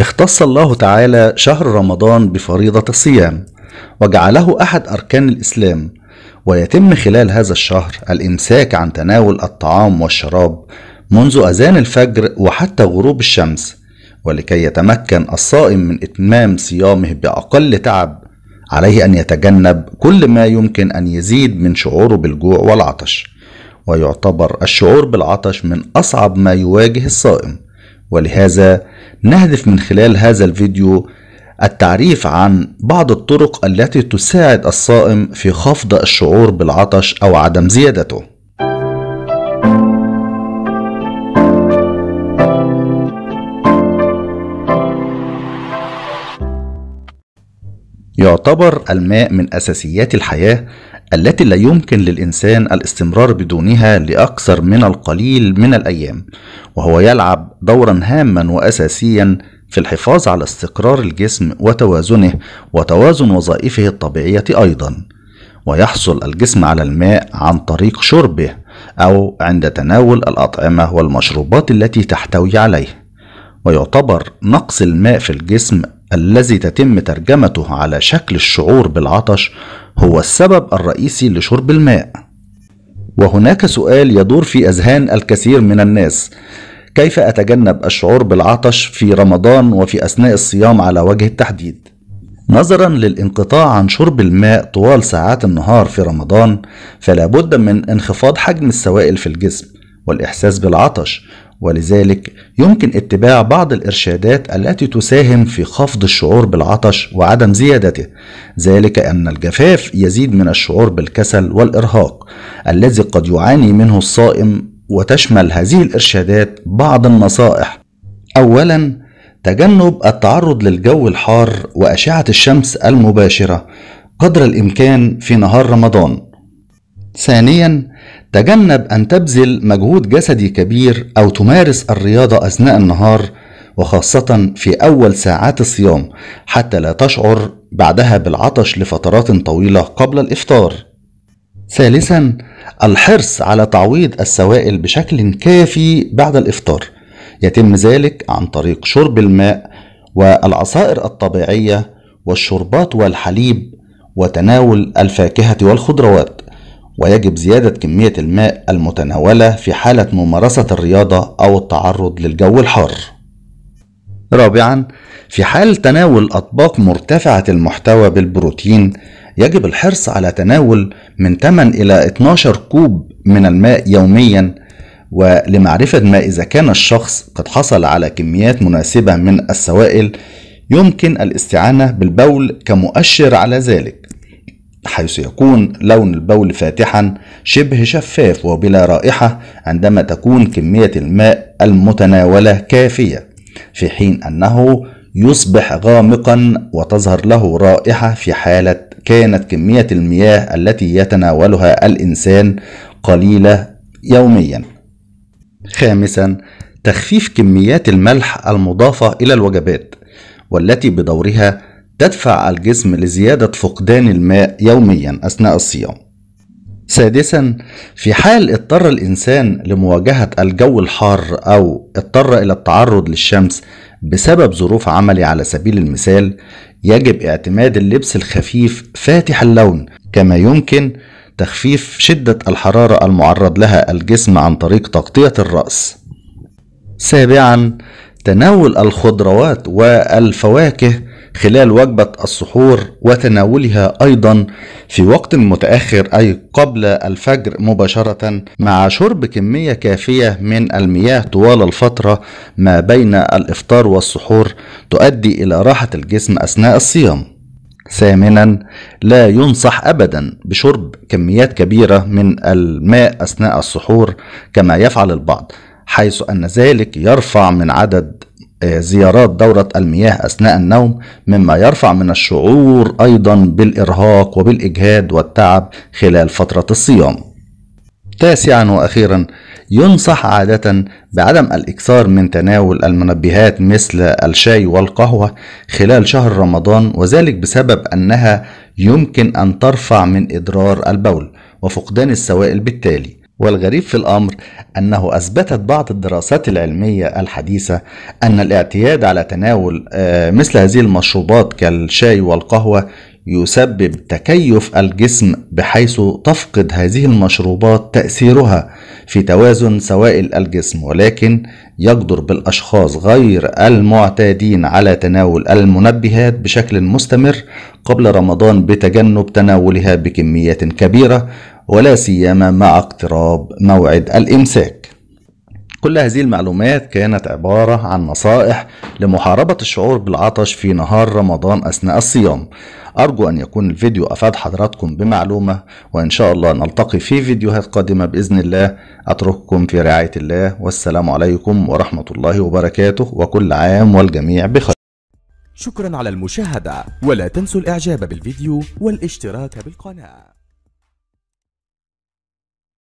اختص الله تعالى شهر رمضان بفريضة الصيام وجعله أحد أركان الإسلام ويتم خلال هذا الشهر الإمساك عن تناول الطعام والشراب منذ أذان الفجر وحتى غروب الشمس ولكي يتمكن الصائم من إتمام صيامه بأقل تعب عليه أن يتجنب كل ما يمكن أن يزيد من شعوره بالجوع والعطش ويعتبر الشعور بالعطش من أصعب ما يواجه الصائم ولهذا نهدف من خلال هذا الفيديو التعريف عن بعض الطرق التي تساعد الصائم في خفض الشعور بالعطش أو عدم زيادته يعتبر الماء من أساسيات الحياة التي لا يمكن للإنسان الاستمرار بدونها لأكثر من القليل من الأيام، وهو يلعب دورًا هامًا وأساسيًا في الحفاظ على استقرار الجسم وتوازنه وتوازن وظائفه الطبيعية أيضًا. ويحصل الجسم على الماء عن طريق شربه أو عند تناول الأطعمة والمشروبات التي تحتوي عليه. ويعتبر نقص الماء في الجسم الذي تتم ترجمته على شكل الشعور بالعطش هو السبب الرئيسي لشرب الماء وهناك سؤال يدور في اذهان الكثير من الناس كيف اتجنب الشعور بالعطش في رمضان وفي اثناء الصيام على وجه التحديد نظرا للانقطاع عن شرب الماء طوال ساعات النهار في رمضان فلا بد من انخفاض حجم السوائل في الجسم والاحساس بالعطش ولذلك يمكن اتباع بعض الإرشادات التي تساهم في خفض الشعور بالعطش وعدم زيادته، ذلك أن الجفاف يزيد من الشعور بالكسل والإرهاق الذي قد يعاني منه الصائم وتشمل هذه الإرشادات بعض النصائح. أولاً تجنب التعرض للجو الحار وأشعة الشمس المباشرة قدر الإمكان في نهار رمضان ثانيا تجنب أن تبذل مجهود جسدي كبير أو تمارس الرياضة أثناء النهار وخاصة في أول ساعات الصيام حتى لا تشعر بعدها بالعطش لفترات طويلة قبل الإفطار. ثالثا الحرص على تعويض السوائل بشكل كافي بعد الإفطار يتم ذلك عن طريق شرب الماء والعصائر الطبيعية والشربات والحليب وتناول الفاكهة والخضروات ويجب زيادة كمية الماء المتناولة في حالة ممارسة الرياضة أو التعرض للجو الحار. رابعًا، في حال تناول أطباق مرتفعة المحتوى بالبروتين، يجب الحرص على تناول من 8 إلى 12 كوب من الماء يوميًا، ولمعرفة ما إذا كان الشخص قد حصل على كميات مناسبة من السوائل، يمكن الاستعانة بالبول كمؤشر على ذلك. حيث يكون لون البول فاتحا شبه شفاف وبلا رائحة عندما تكون كمية الماء المتناولة كافية في حين أنه يصبح غامقا وتظهر له رائحة في حالة كانت كمية المياه التي يتناولها الإنسان قليلة يوميا خامسا تخفيف كميات الملح المضافة إلى الوجبات والتي بدورها تدفع الجسم لزيادة فقدان الماء يوميا أثناء الصيام. سادسا في حال اضطر الإنسان لمواجهة الجو الحار أو اضطر إلى التعرض للشمس بسبب ظروف عملي على سبيل المثال يجب اعتماد اللبس الخفيف فاتح اللون كما يمكن تخفيف شدة الحرارة المعرض لها الجسم عن طريق تغطية الرأس. سابعا تناول الخضروات والفواكه خلال وجبة السحور وتناولها أيضا في وقت متأخر أي قبل الفجر مباشرة مع شرب كمية كافية من المياه طوال الفترة ما بين الإفطار والسحور تؤدي إلى راحة الجسم أثناء الصيام. ثامنا لا ينصح ابدا بشرب كميات كبيره من الماء اثناء السحور كما يفعل البعض حيث ان ذلك يرفع من عدد آه، زيارات دورة المياه أثناء النوم مما يرفع من الشعور أيضا بالإرهاق وبالإجهاد والتعب خلال فترة الصيام. تاسعا وأخيرا ينصح عادة بعدم الإكثار من تناول المنبهات مثل الشاي والقهوة خلال شهر رمضان وذلك بسبب أنها يمكن أن ترفع من إدرار البول وفقدان السوائل بالتالي والغريب في الامر انه اثبتت بعض الدراسات العلميه الحديثه ان الاعتياد على تناول آه، مثل هذه المشروبات كالشاي والقهوه يسبب تكيف الجسم بحيث تفقد هذه المشروبات تاثيرها في توازن سوائل الجسم ولكن يجدر بالاشخاص غير المعتادين على تناول المنبهات بشكل مستمر قبل رمضان بتجنب تناولها بكميات كبيره ولا سيما مع اقتراب موعد الإمساك كل هذه المعلومات كانت عبارة عن نصائح لمحاربة الشعور بالعطش في نهار رمضان أثناء الصيام أرجو أن يكون الفيديو أفاد حضراتكم بمعلومة وإن شاء الله نلتقي في فيديوهات قادمة بإذن الله أترككم في رعاية الله والسلام عليكم ورحمة الله وبركاته وكل عام والجميع بخير شكرا على المشاهدة ولا تنسوا الإعجاب بالفيديو والاشتراك بالقناة